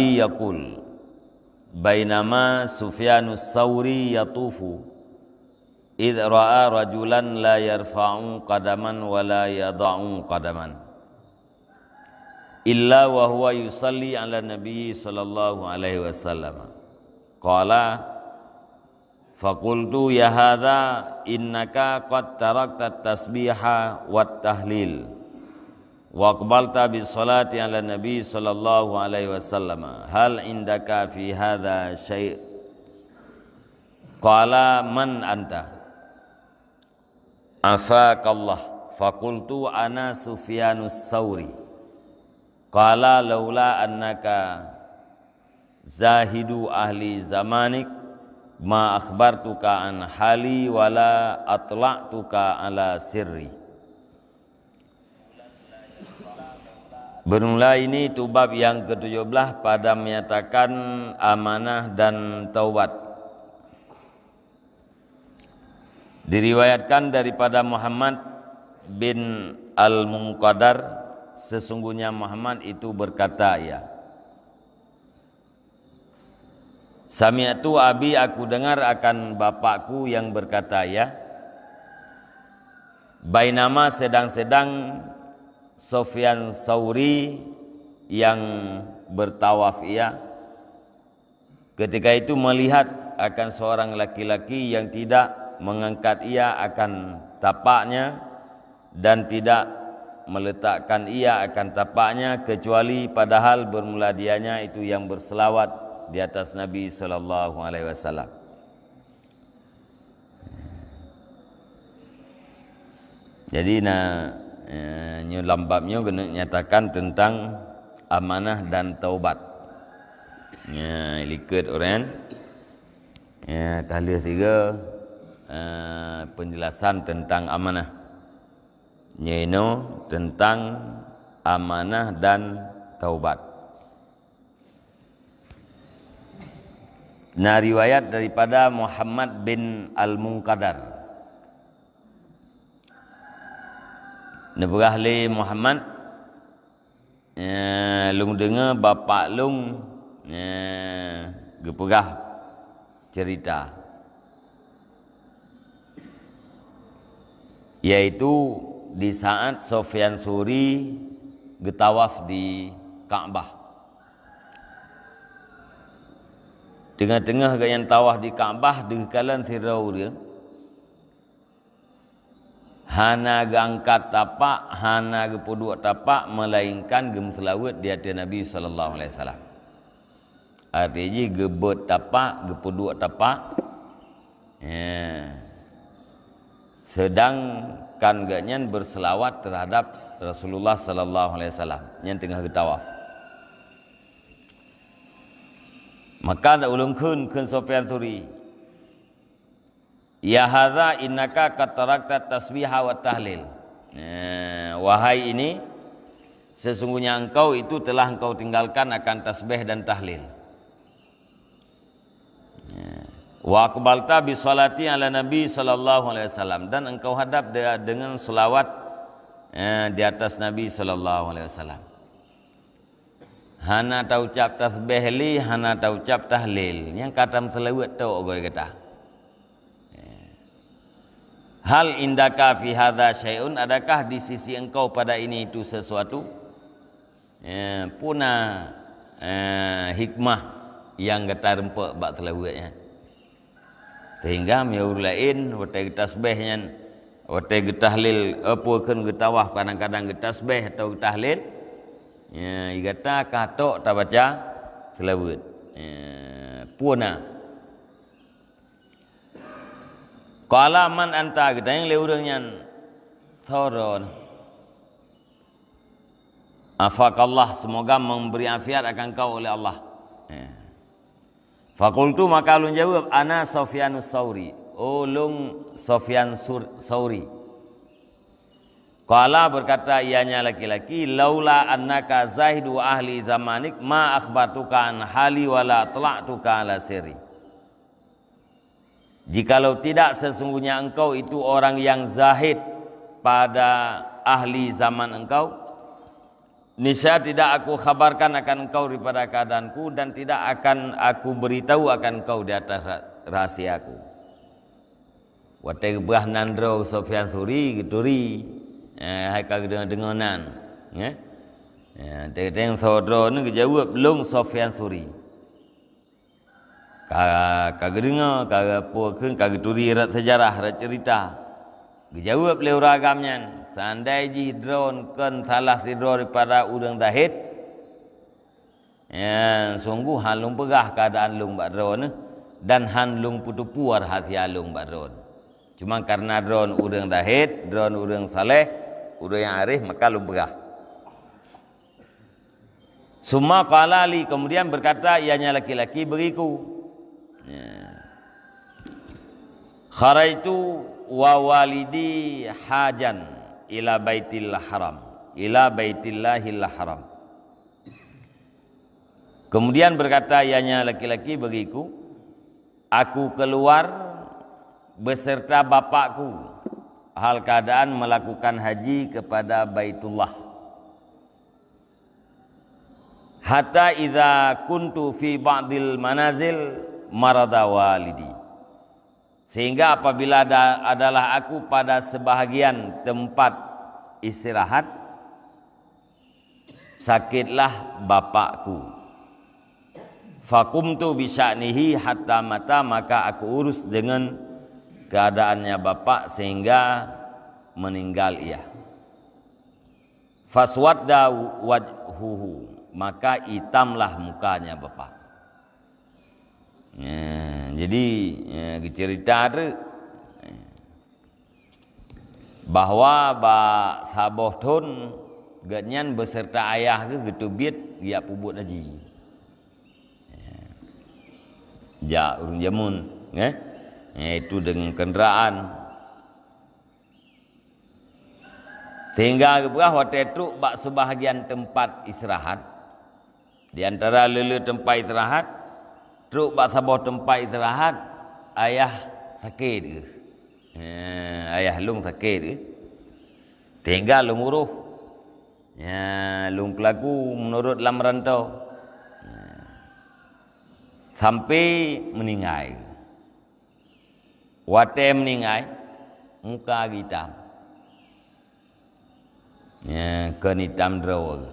yaqul bainama sufyanu sauri yatufu id ra'a rajulan la yarfa'u qadaman wa la yada'u qadaman illa wa huwa yusalli ala nabi sallallahu alaihi wasallam qala faqultu ya hadza innaka qad tarakta tasbihah wat tahlil wa qabalta bi salati ala nabi sallallahu alaihi wasallam hal indaka fi hadha syai qala man anta afaka allah faqultu ana sufyanus sauri qala laula annaka zahidu ahli zamanik ma akhbartuka an hali wala atla'tuka ala sirri Bermula ini tubab yang ke-17 pada menyatakan amanah dan taubat. Diriwayatkan daripada Muhammad bin Al-Munqadar sesungguhnya Muhammad itu berkata ya. Sami'atu abi aku dengar akan bapakku yang berkata ya. Bainama sedang-sedang Sofyan Sauri yang bertawaf ia ketika itu melihat akan seorang laki-laki yang tidak mengangkat ia akan tapaknya dan tidak meletakkan ia akan tapaknya kecuali padahal bermula dianya itu yang berselawat di atas Nabi sallallahu alaihi wasallam. Jadi nah nyu lambabnya kena nyatakan tentang amanah dan taubat. Ya, ikut orang. Ya, tahlil tiga eh, penjelasan tentang amanah. Nyeno tentang amanah dan taubat. Nah, riwayat daripada Muhammad bin Al-Munkadar. Neberah le Muhammad ya, Lung dengar bapak lung ya, Geperah cerita Yaitu di saat Sofyan Suri Getawaf di Ka'bah Tengah-tengah yang tawaf di Ka'bah Dengkalan Thirawri Dengkalan Hana gangkat tapak, hana gepuduk tapak, melainkan gem selawat di hati Nabi SAW. Artinya gebet tapak, gepuduk tapak. Ya. kan gaknya berselawat terhadap Rasulullah SAW. Yang tengah ketawa. Maka ada ulungkun, kun sopian turi. Ya hadza innaka katarakta tasbihah wa tahlil. Eh, wahai ini sesungguhnya engkau itu telah engkau tinggalkan akan tasbih dan tahlil. Ya, wa aqbalta bi salati ala nabi sallallahu alaihi wasallam dan engkau hadap dia dengan selawat eh, di atas nabi sallallahu alaihi wasallam. Hana ta cap tasbih li hana ta cap tahlil. Yang kata selawat tau gue kata. Eh, Hal indaka fi hadza syai'un adakah di sisi engkau pada ini itu sesuatu? Ya, puna eh, hikmah yang kata rempak bak telah buatnya. Sehingga miaur lain wate getasbehnya wate getahlil apa kan getawah kadang-kadang getasbeh atau getahlil. Ya, kata katok tak baca telah buat. Ya, puna Qala man anta kita gitu, yang urang nyan thoron. Allah semoga memberi afiat akan kau oleh Allah. Eh. Fakultu maka ulun jawab ana Sofianus Sauri. Ulung oh, Sofyan Sauri. Kala berkata ianya laki-laki laula annaka zahidu ahli zamanik ma akhbartuka an hali wala tla'tuka ala siri. Jikalau tidak sesungguhnya engkau itu orang yang zahid pada ahli zaman engkau Nisa tidak aku khabarkan akan engkau daripada keadaanku dan tidak akan aku beritahu akan engkau di atas aku. Watek bah nandro Sofian Suri gituri. Eh, hai kau dengan dengonan. Ya. Ya, teng sodro ni jawab belum Sofian Suri. Kaga kaga dengar, kaga puakun, kaga turi rat sejarah, rat cerita. Gejawab oleh uragamnya. Sandai ji drone kan salah si drone daripada udang dahit. Ya, sungguh han lung pegah keadaan lung bak drone. Eh. Dan han lung putu puar hati alung bak drone. Cuma karena drone udang dahit, drone udang saleh, udang yang arif, maka lung pegah. Suma kalali kemudian berkata ianya laki-laki beriku. Ya. itu wa walidi hajan ila baitil haram ila baitillahil haram Kemudian berkata ianya laki-laki bagiku aku keluar beserta bapakku hal keadaan melakukan haji kepada Baitullah Hatta idza kuntu fi ba'dil manazil marada walidi sehingga apabila ada, adalah aku pada sebahagian tempat istirahat sakitlah bapakku fakumtu nih hatta mata maka aku urus dengan keadaannya bapak sehingga meninggal ia faswadda wajhuhu maka hitamlah mukanya bapak Ya, jadi ya, cerita tu ya, bahawa ba sabah tun gatnyan beserta ayah ke gitu bit ya pubut haji. Ya urun jamun, ya. ya itu dengan kenderaan Sehingga kebuah waktu itu bak sebahagian tempat istirahat di antara lele tempat istirahat Teruk pak sabah tempat istirahat Ayah sakit ke? Ya, ayah lung sakit ke? Tinggal lung uruh ya, Lung pelaku menurut dalam rantau ya. Sampai meningai Wate meningai Muka hitam Ya, kan hitam drawa ke?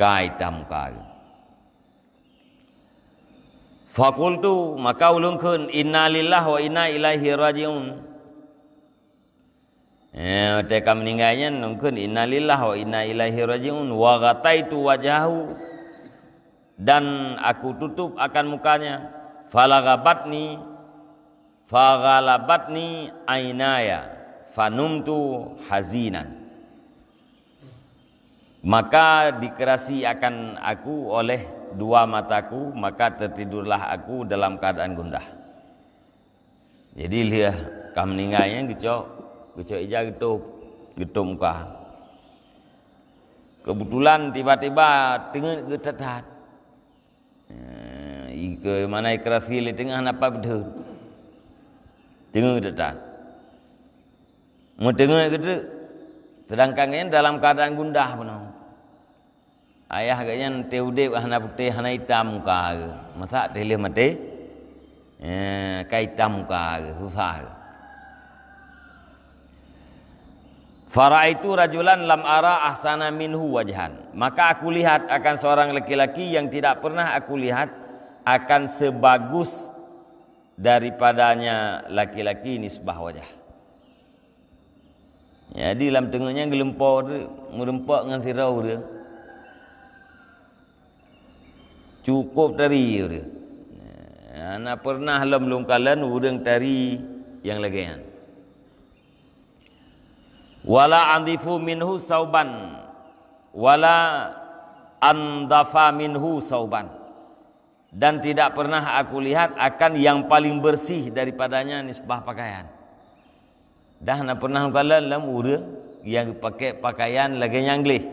Kan hitam muka ke? Fakultu maka ulungkan inna lillah wa inna ilaihi rajiun. Eh, teka meninggalnya nungkan inna lillah wa inna ilaihi rajiun. Wa gataitu wajahu dan aku tutup akan mukanya. Falagabatni fagalabatni ainaya fanumtu hazinan. Maka dikerasi akan aku oleh dua mataku maka tertidurlah aku dalam keadaan gundah jadi dia kah meninggalnya gecok gecok ija getup getup muka kebetulan tiba-tiba tengah getetat ke eh, mana ikrafil tengah apa betul tengah getetat mau tengah getetat sedangkan dalam keadaan gundah penuh ayah gaya yang teude hana putih hana hitam muka aga masa teleh mati kaya kai hitam muka susah Farah itu rajulan lam ara ahsana minhu wajhan. Maka aku lihat akan seorang lelaki laki yang tidak pernah aku lihat akan sebagus daripadanya lelaki laki nisbah wajah. Jadi ya, dalam tengahnya gelempor, merempak dengan sirau dia cukup tari dia. Anak pernah lem lungkalan urang tari yang lagi lagian. Wala andifu minhu sauban wala andafa minhu sauban. Dan tidak pernah aku lihat akan yang paling bersih daripadanya nisbah pakaian. Dah nak pernah lungkalan dalam urang yang pakai pakaian lagi yang leh.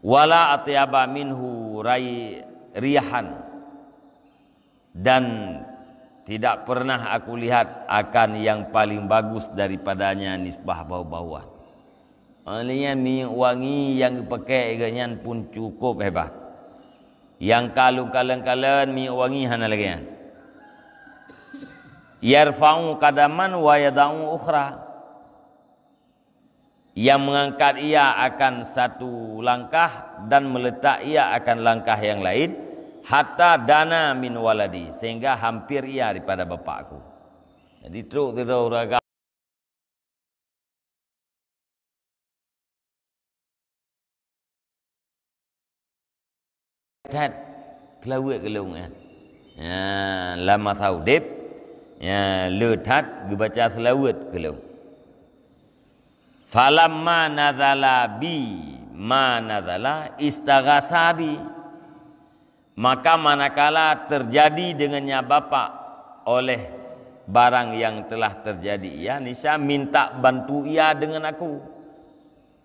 Wala atiyaba minhu urai riahan dan tidak pernah aku lihat akan yang paling bagus daripadanya nisbah bau-bauan. Maknanya minyak wangi yang dipakai dengan pun cukup hebat. Yang kalau kalan-kalan minyak wangi hanya lagi. Yarfa'u kadaman wa yada'u ukhra' yang mengangkat ia akan satu langkah dan meletak ia akan langkah yang lain hatta dana min waladi sehingga hampir ia daripada bapakku jadi teruk tidak uraga. tat kelawat kelung eh? ya lama saudip ya letat gebaca selawat kelung Falamma nadala bi ma nadala istaghasabi. Maka manakala terjadi dengannya bapak oleh barang yang telah terjadi ya Nisa minta bantu ia dengan aku.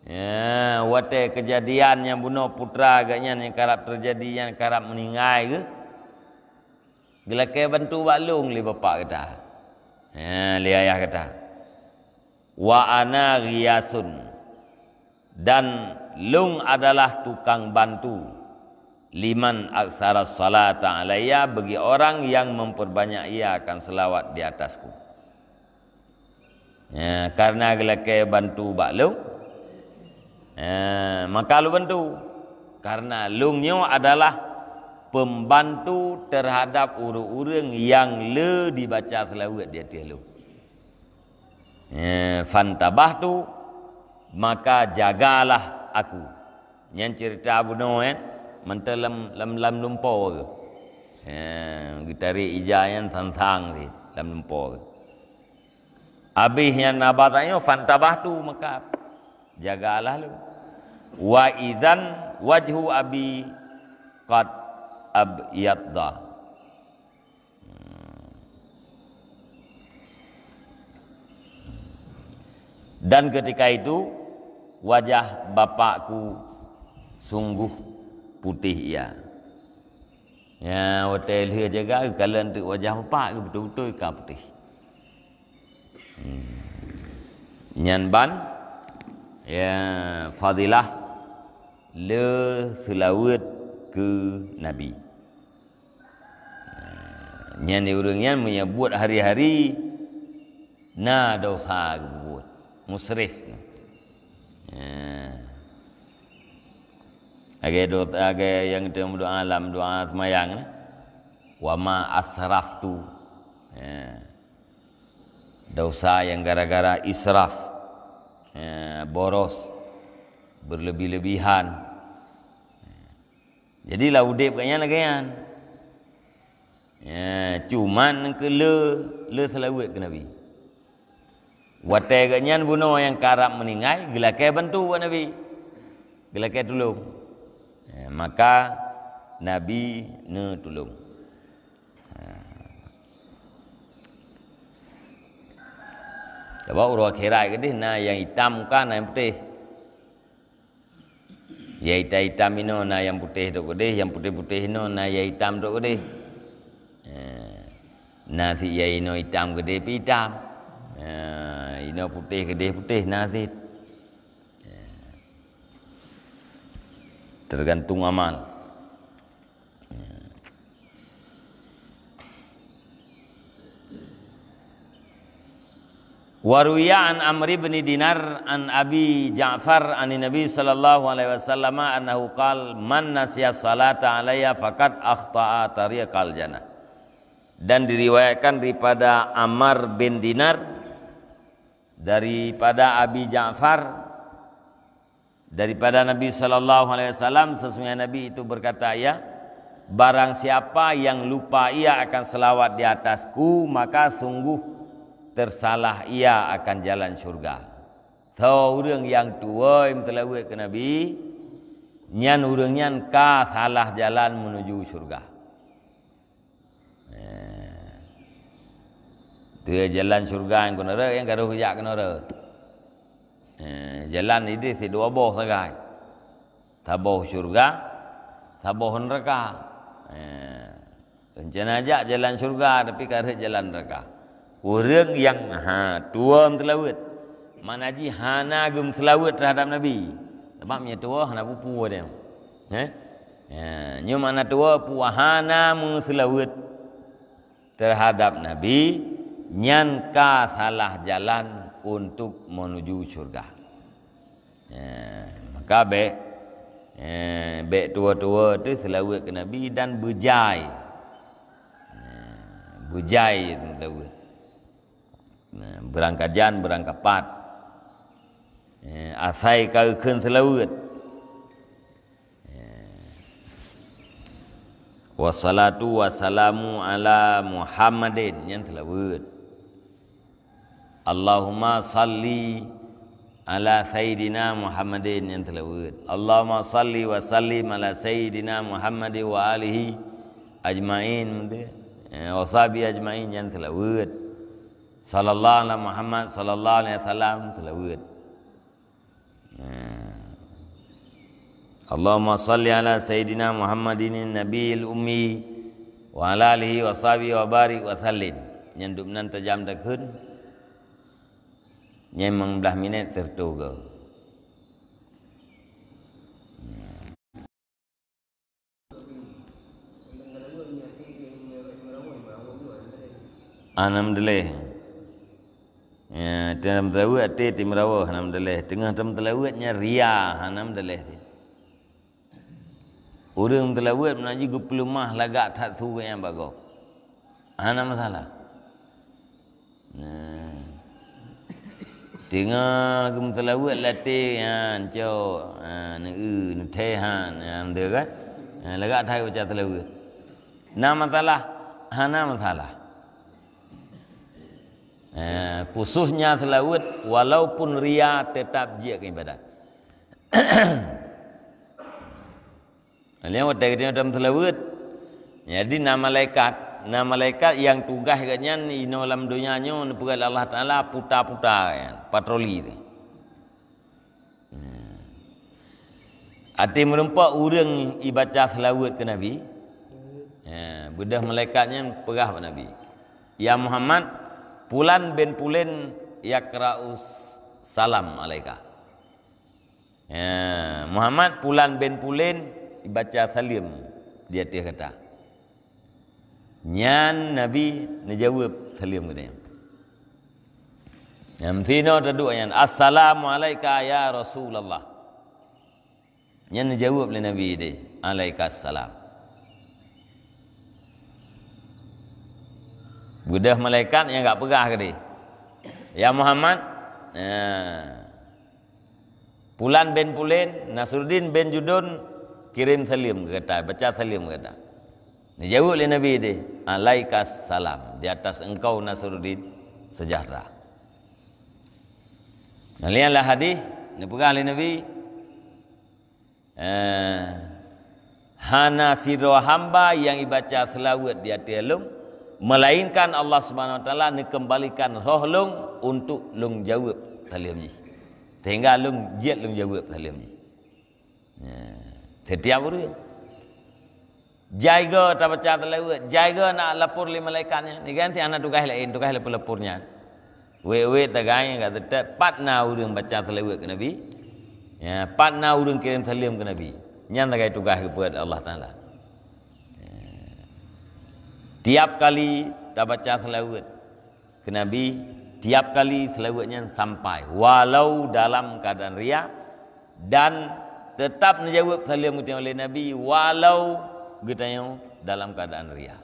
Ya, wate kejadian yang bunuh putra agaknya yang karap terjadi yang karap meninggal ke? Gelakai bantu balung li bapak kata. Ya, li ayah kata wa ana riyasun dan lung adalah tukang bantu liman aksara salata alayya bagi orang yang memperbanyak ia akan selawat di atasku ya karena gelek bantu bak lung ya, maka lu bantu karena lungnya adalah pembantu terhadap uru-urung yang le dibaca selawat dia tiap lung Ya, fantabah tu maka jagalah aku yang cerita Abu Noah eh? mentah lam lem lem lumpo ke kita ya, ri ijayan sansang ni lem lumpo ke abih yang nabatanya fantabah tu maka jagalah lu wa idzan wajhu abi qad abyadda Dan ketika itu wajah bapakku sungguh putih ia. Ya, hotel dia jaga kalau untuk wajah bapak ke betul-betul ke putih. Hmm. Nyanban ya fadilah le selawat ke nabi. Nyanyi urang nyanyi buat hari-hari na dosa buat musrif ya. agai doa agai yang dia doa alam doa semayang ni wa ma tu. ya dosa yang gara-gara israf ya. boros berlebih-lebihan ya. jadi lau udip kaya nak kaya. Ya, cuman ke le le selawat ke Nabi. Wa teganyan buno yang karap meningai gelake bantu wa nabi. Gelake tulung. Ya, maka nabi ne tulung. Coba urua kherai ke na yang hitam ka na yang putih. Ya hitam hitam ino na yang putih tu kudih, yang putih-putih ino na yang hitam tu kudih. Ha. Eh, na si ya ino hitam kudih pi hitam. Ya. Ah, ina putih gede putih nazid tergantung amal Waruya an Amr ibn Dinar an Abi Ja'far an Nabi sallallahu alaihi wasallam annahu qal man nasiya salata alayya faqad akhta'a tariqal jannah dan diriwayatkan daripada Amr bin Dinar daripada Abi Ja'far daripada Nabi sallallahu alaihi wasallam sesungguhnya Nabi itu berkata ya barang siapa yang lupa ia akan selawat di atasku maka sungguh tersalah ia akan jalan syurga tau urang yang tua yang telah ke Nabi nyan urang nyan ka salah jalan menuju syurga Tu ya jalan syurga yang kena rek yang gaduh kejak kena rek. Eh, jalan ini si dua boh sagai. Taboh syurga, taboh neraka. Eh, rencana aja jalan syurga tapi kare jalan neraka. Urang yang ha tua mentelawet. Mana ji hana gum selawat terhadap nabi. Sebab nya tua hana pupu dia. Eh? Ya, mana tua mung muslawat terhadap nabi nyangka salah jalan untuk menuju surga. Ya, maka be ya, be tua-tua tu selalu ke Nabi dan bujai. Ya, bujai selalu. Ya, berangkat jan, berangkat pat. Ya, asai kau kan selalu. Ya. Wassalatu wassalamu ala Muhammadin yang telah berkata. اللهم صلِّ على سيدنا محمد ينتلوين اللهم صلِّ وسلِّم على سيدنا محمد وآله أجمعين وصحبه أجمعين ينتلوين صلى الله على محمد صلى الله عليه وسلم تلوين اللهم صل على سيدنا محمد النبي الأمي وعلى آله وصحبه وبارك وسلم ยันดุมนั้นจะยามตะขึ้น nyemeng belah minit tertuga. Anam deleh. Ya, ya dalam terawih ati di anam deleh. Tengah dalam terawih nya ria anam deleh. Orang terawih menaji gupulumah lagak tak suka yang bagok. Anam salah. Nah. Ya. Dengar kamu telah buat latihan ya, Cok ha, Nak u, ha, nak tehan ya, ha, Betul kan? Ha, Lagak tak baca telah buat Nama telah Ha nama telah ha, Khususnya telah buat Walaupun ria tetap je ke ibadat Ini yang kita kena dalam telah buat Jadi nama lekat nah malaikat yang tugas katnya ni dalam dunia nyu pegal Allah Taala puta-puta kan ya, patroli tu. Hmm. Ati merempa urang ibaca selawat ke Nabi. Ya, budah malaikatnya perah pada Nabi. Ya Muhammad, pulan bin pulen yakraus salam alaika. Ya, Muhammad pulan bin pulen ibaca salim dia dia kata. Nyan Nabi menjawab salim ke dia. Yang tino duduk yang assalamualaikum ya Rasulullah. Yang menjawab le Nabi dia, alaikassalam. Budah malaikat yang enggak pegah ke dia. Ya Muhammad, ya. Pulan bin Pulin, Nasruddin bin Judun kirim salim ke kata, baca salim ke kata. Dia jawab oleh Nabi dia, alaikas salam. Di atas engkau Nasruddin sejahtera. Dan lihatlah hadis, ini pegang oleh Nabi. Eh, Hana siro hamba yang ibaca selawat di hati lung. Melainkan Allah subhanahu wa ta'ala ni kembalikan roh lung untuk lung jawab talim ni. Sehingga lung jid lung jawab talim ya. Setiap orang jaga terbaca terlalu jaga nak lepur lima lekannya ni kan ti anak tugas lain tugas lepur lepurnya we we tegangnya kat tetap pat na urung baca terlalu ke nabi ya pat na urung kirim terlalu ke nabi nyan tegai tugas kepada Allah Taala ya. tiap kali terbaca terlalu ke nabi tiap kali selawatnya sampai walau dalam keadaan riak dan tetap menjawab salam oleh Nabi walau kita yang dalam keadaan ria.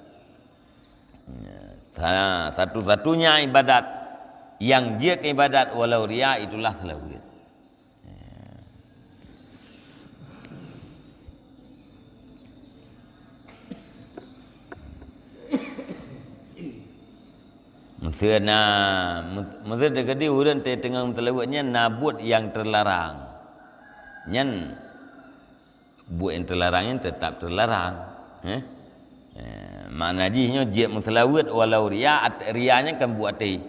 Ya, satu-satunya ibadat yang jek ibadat walau ria itulah selawat. Ya. Mesir na Mesir dekat di urun te tengah telewatnya nabut yang terlarang. Nyen buat yang terlarang yang tetap terlarang. Eh, eh mana jihnya jiat muslawit walau ria at rianya kan buat ai.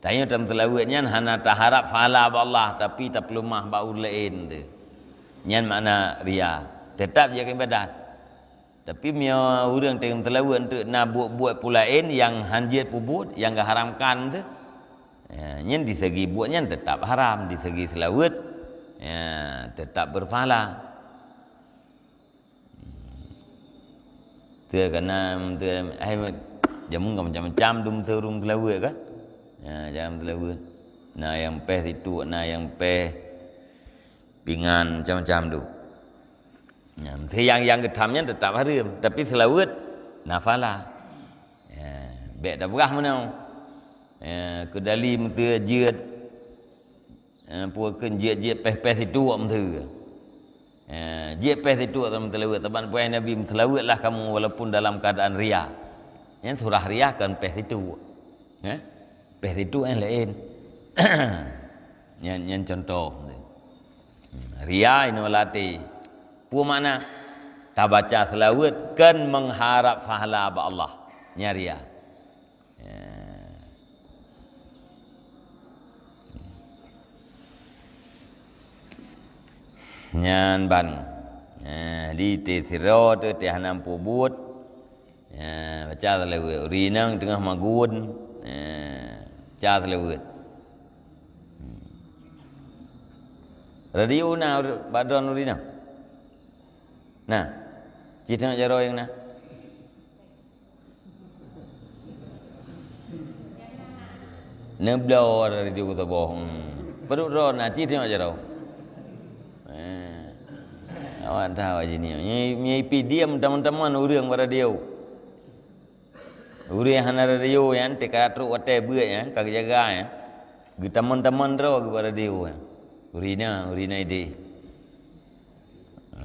Tanya dalam selawatnya hana taharap fala Allah tapi tak perlu mah ba ulain tu. Nyan makna ria. Tetap dia ibadat. Tapi mia urang dalam selawat tu nak buat-buat pula in, yang hanjiat pubut yang haramkan tu. Eh, nyan di segi buatnya tetap haram di segi selawat eh, tetap berfalah. tu kena tu ai jamu ngam macam macam dum tu rum telawe ka ya jam telawe na yang pe situ na yang pe pingan macam macam tu ya mesti yang yang ketamnya tetap harim tapi telawe nafala ya be da berah mana ya kedali mesti jiat Uh, ya, puak kenjiat-jiat peh-peh itu wak menteri. Eh, JPS itu atau mentelawat teman puan Nabi mentelawatlah kamu walaupun dalam keadaan ria. Yang surah ria kan pes itu. Ya. Pes itu yang lain. yang yang contoh. Hmm, ria ini melati. Pu mana? Tak baca selawat kan mengharap fahala ba Allah. Nya nyan ban ha ya, di te tiro te te hanam pubut ha ya, baca le ri nang tengah magun ha ya, ca le we hmm. radio na badon ri nang nah cita nak jaro yang nah Nebelah orang itu kita bohong. Perut nak nanti tengok jerau. เอาอัดท้าวจีนี่มีมีพีเดียมทั้งทั้งมันอุเรื่องวาระเดียวอุเรื่องฮันาระเรียวยันติการทุกวัดเทบื่อยันกักจักรยานกูทั้งทั้งมันเราอุบาระเดียวยันอุรีนะอุรีน่าดี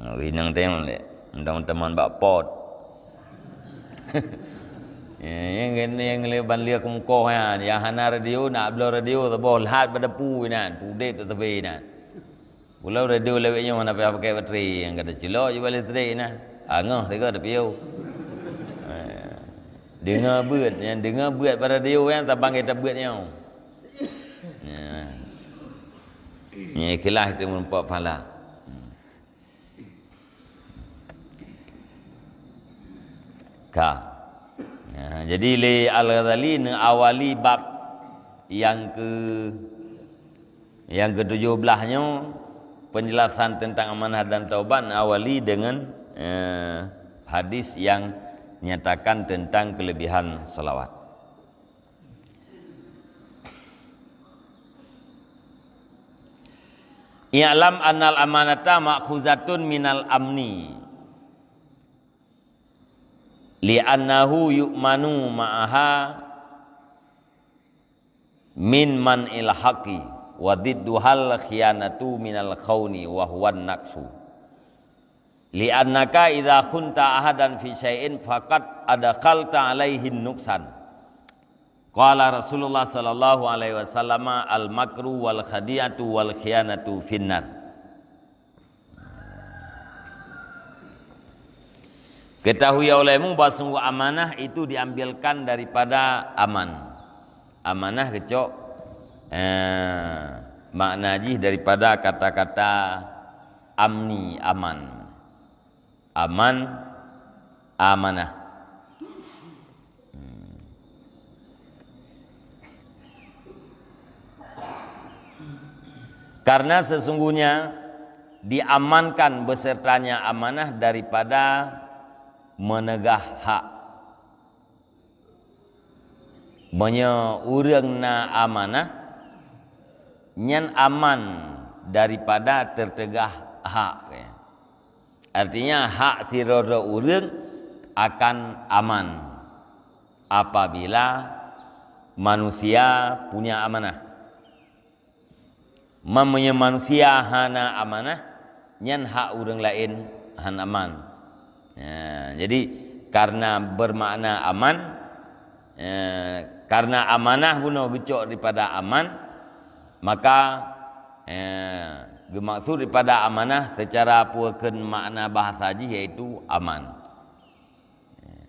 อุรีนังเต็มเลยทั้งทั้งมันแบบปอดยังเงี้ยยังเลี้ยบันเลี้ยคุ้มโกหันยาฮันาระเรียวน่าบลอระเรียวตะบอลฮาร์ดบัดปูนั่นปูเด็ดตะเบนั่น Pula radio lewatnya mana pakai pakai bateri yang kata celok je balik bateri nah. Angah tega ada piau. Eh, dengar buat yang dengar buat pada radio yang tak panggil tak buatnya. Ya. Ni eh, kelah itu mumpak pala. Ka. Eh, jadi li al-Ghazali ni awali bab yang ke yang ke-17 nya penjelasan tentang amanah dan tauban awali dengan eh, hadis yang nyatakan tentang kelebihan salawat. Ya'lam annal amanata ma'khuzatun minal amni li'annahu yu'manu ma'aha min man ilhaqi wadidduhal khianatu minal khawni wa huwan naqsu li'annaka idza khunta ahadan fi syai'in faqad adkhalta alaihi nuqsan qala rasulullah sallallahu alaihi wasallam al makru wal khadiatu wal khianatu finnar Ketahui ya olehmu bahwa sungguh amanah itu diambilkan daripada aman. Amanah kecok Eh, makna jih daripada kata-kata amni aman aman amanah hmm. Karena sesungguhnya diamankan besertanya amanah daripada menegah hak. na amanah nyen aman daripada tertegah hak artinya hak si roro ureng akan aman apabila manusia punya amanah mamanya manusia hana amanah nyen hak ureng lain han aman ya, jadi karena bermakna aman ya, karena amanah bunuh gecok daripada aman maka eh, maksud daripada amanah secara puakan makna bahasa haji iaitu aman eh,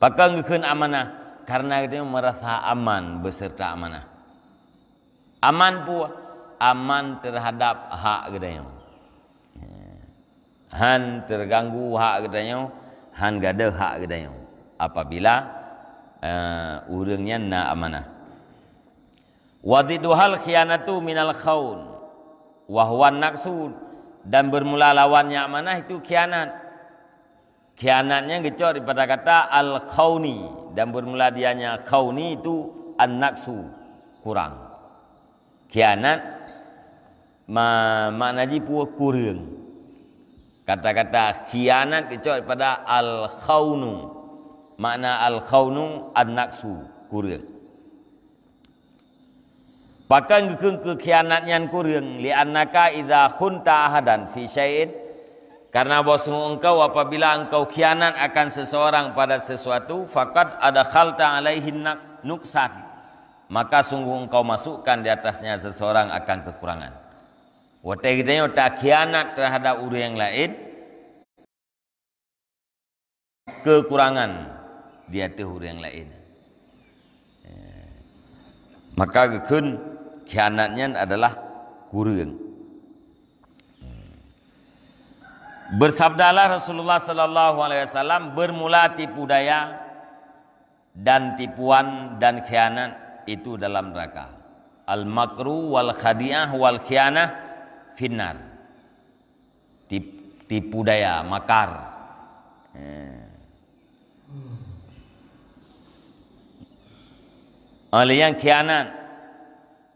Pakai ngekun amanah karena dia merasa aman beserta amanah. Aman pun aman terhadap hak yang eh, Han terganggu hak yang han gada hak yang Apabila uh, urangnya na amanah. Wadiduhal khianatu minal khawun Wahuan naksud Dan bermula lawannya mana itu khianat Khianatnya gecok daripada kata al-khawni Dan bermula dianya khawni itu an-naksu kurang Khianat ma makna jipu kurang Kata-kata khianat gecok daripada al-khawnu Makna al-khawnu an-naksu kurang Pakang geukeung ke khianat nyan kureung li annaka idza khunta ahadan fi syai'in karena bosmu engkau apabila engkau khianat akan seseorang pada sesuatu fakat ada faqad adkhalta alaihi nuksan. maka sungguh engkau masukkan di atasnya seseorang akan kekurangan wa ta'idaya ta khianat terhadap urian yang lain kekurangan di atas urian yang lain eh, maka geukeun Kianatnya adalah kurang. Bersabdalah Rasulullah sallallahu alaihi wasallam bermula tipu daya dan tipuan dan kianat itu dalam neraka. Al makru wal khadiyah wal khianah finar. Tip, tipu daya makar. Eh. Oleh yang khianat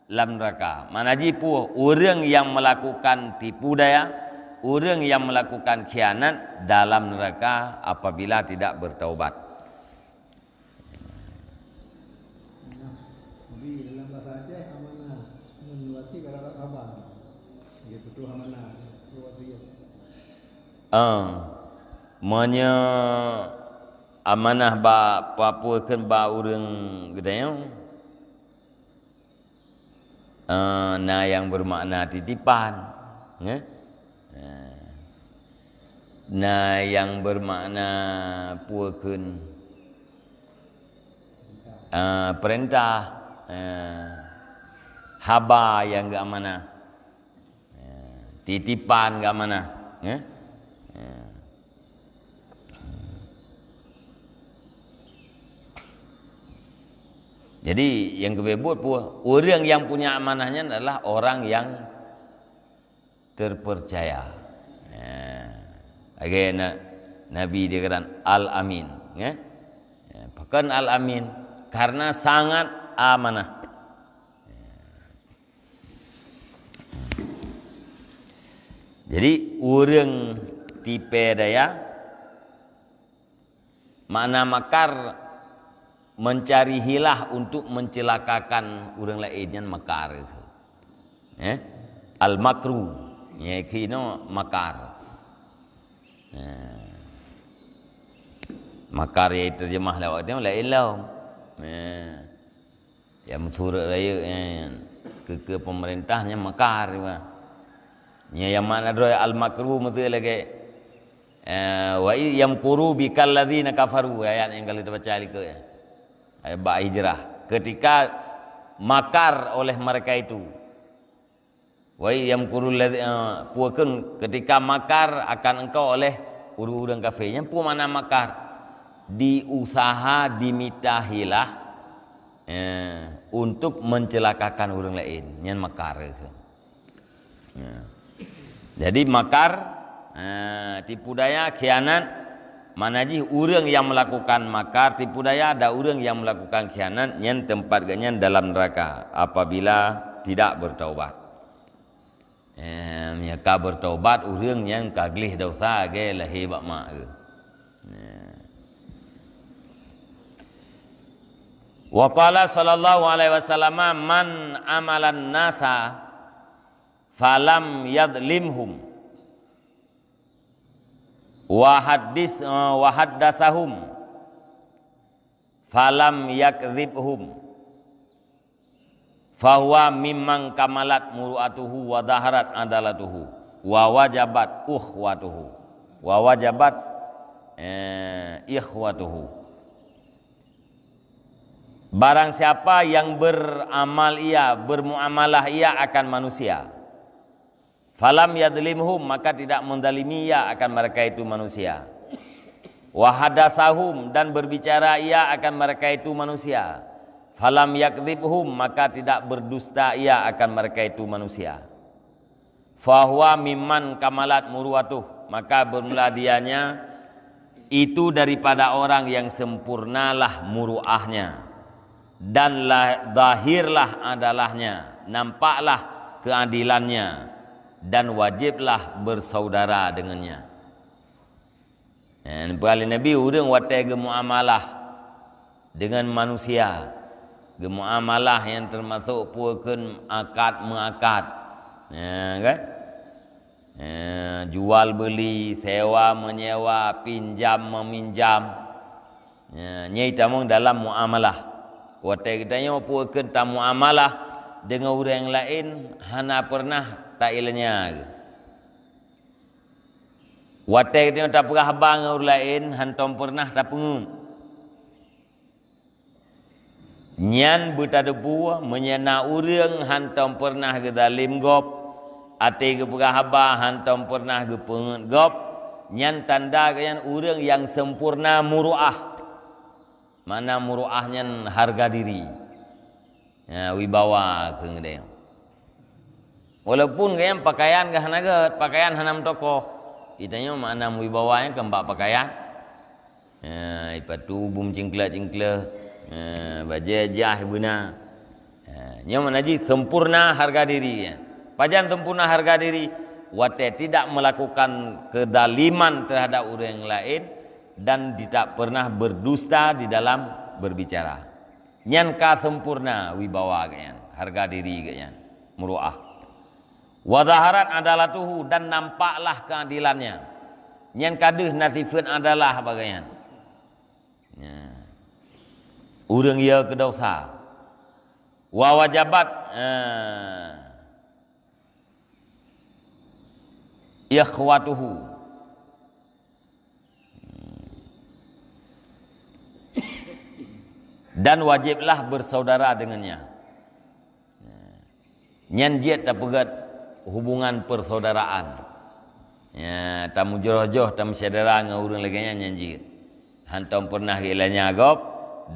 dalam neraka. Mana jipu orang yang melakukan tipu daya, orang yang melakukan khianat dalam neraka apabila tidak bertaubat. Ah, mana amanah ba papua ken ba urang gedeang Na yang bermakna titipan ya? Nah yang bermakna puakun uh, Perintah uh, Haba yang ke mana Titipan ke mana Ya Jadi yang kebebut pun orang yang punya amanahnya adalah orang yang terpercaya. Ya. Okay, Nabi dia kata Al Amin, ya. ya. Pakan Al Amin karena sangat amanah. Jadi orang tipe daya mana makar mencari hilah untuk mencelakakan urang lainnya makar eh al makru ya kino makar ya, makar ya terjemah lewat dia la ilau ya mutur raya ya. ke ke pemerintahnya makar ya, ya yang mana doa al makru mesti lagi. wai yang lah, kuru bikal ladina kafaru ayat yang kali terbaca lagi. Ba'i hijrah ketika makar oleh mereka itu wai yamkuru eh, puakan ketika makar akan engkau oleh urudang kafirnya pu mana makar diusaha dimitahilah eh, untuk mencelakakan orang lain yang makar eh. jadi makar eh, tipu daya khianat manajih orang yang melakukan makar tipu daya ada orang yang melakukan khianat yang tempat ganyan dalam neraka apabila tidak bertaubat ya ka bertaubat orang yang kaglih dosa ge lahi bak ma wa qala sallallahu alaihi wasallam man amalan nasa falam yadlimhum wahadis eh, wahaddasahum falam yakribhum fahuwa mimang kamalat muru'atuhu wa daharat adalatuhu wa wajabat ukhwatuhu wa wajabat eh, ikhwatuhu barang siapa yang beramal ia bermuamalah ia akan manusia Falam yadlimhum maka tidak mendalimi ia akan mereka itu manusia. Wahadasahum dan berbicara ia akan mereka itu manusia. Falam yakdhibhum maka tidak berdusta ia akan mereka itu manusia. Fahuwa mimman kamalat murwatuh maka bermula dianya itu daripada orang yang sempurnalah muruahnya dan dahirlah adalahnya nampaklah keadilannya dan wajiblah bersaudara dengannya. Dan eh, bagi Nabi urang watai ge muamalah dengan manusia. Ge muamalah yang termasuk puakeun akad mengakad. Ya eh, kan? Ya, jual beli, sewa menyewa, pinjam meminjam. Ya, nyai tamung dalam muamalah. Watai kita yang puakeun tamu amalah dengan orang lain hana pernah tak ilnya Wate ni tak pernah habang dengan orang lain hantong pernah tak pengun Nyan buta debu menyena urang hantong pernah ke dalim gop ate ke pernah habang hantong pernah ke pengun gop Nyan tanda kayan urang yang sempurna muruah mana muruahnya harga diri ya, wibawa ke dia walaupun kan pakaian ke hanaga pakaian hanam tokoh ditanya mana wibawa yang kembak pakaian ya ipat tu bum cingkla cingkla ya, baje jah buna ya, nyoman naji sempurna harga diri ya. pajan sempurna harga diri Wate tidak melakukan kedaliman terhadap orang lain dan tidak pernah berdusta di dalam berbicara nyan ka sempurna wibawa kayan harga diri kayan muruah Wadaharat adalah adalatuhu dan nampaklah keadilannya nyan kadeh nazifun adalah bagayan ya urang ia kedosa wa wajabat eh, ikhwatuhu ya dan wajiblah bersaudara dengannya. Ya. Nyan tak pegat hubungan persaudaraan. Ya, tamu jerojoh, tamu sedara ngau urang lagi nya nyan jiat. Hantom pernah gilanya agop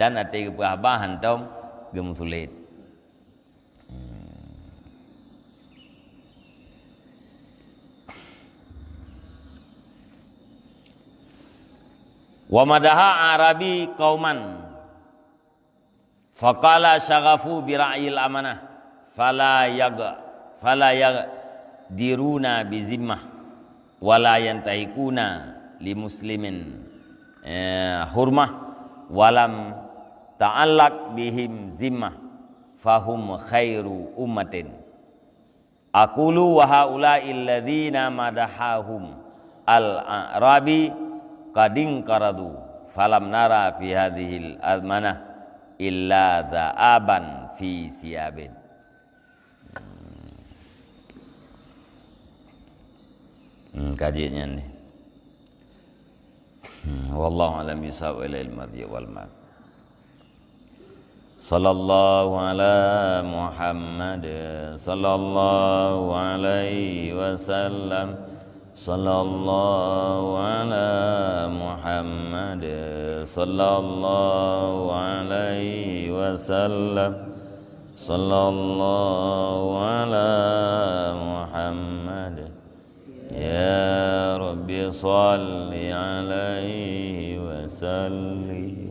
dan ati gebah hantom gem sulit. Wa madaha arabi kauman faqala syagafu bi ra'yil amanah fala yag fala yag diruna bi zimmah wala yantahikuna li muslimin eh, hurmah walam ta'allaq bihim zimmah fahum khairu ummatin Akulu wa haula illadzina madahahum al-arabi qadin qaradu falam nara fi hadhil amanah illa za'aban fi siyabin hmm, hmm kajiannya ni hmm, wallahu alam yusaw ila al madhi wal ma sallallahu ala muhammad sallallahu alaihi wasallam صلى الله على محمد صلى الله عليه وسلم صلى الله على محمد يا رب صل عليه وسلم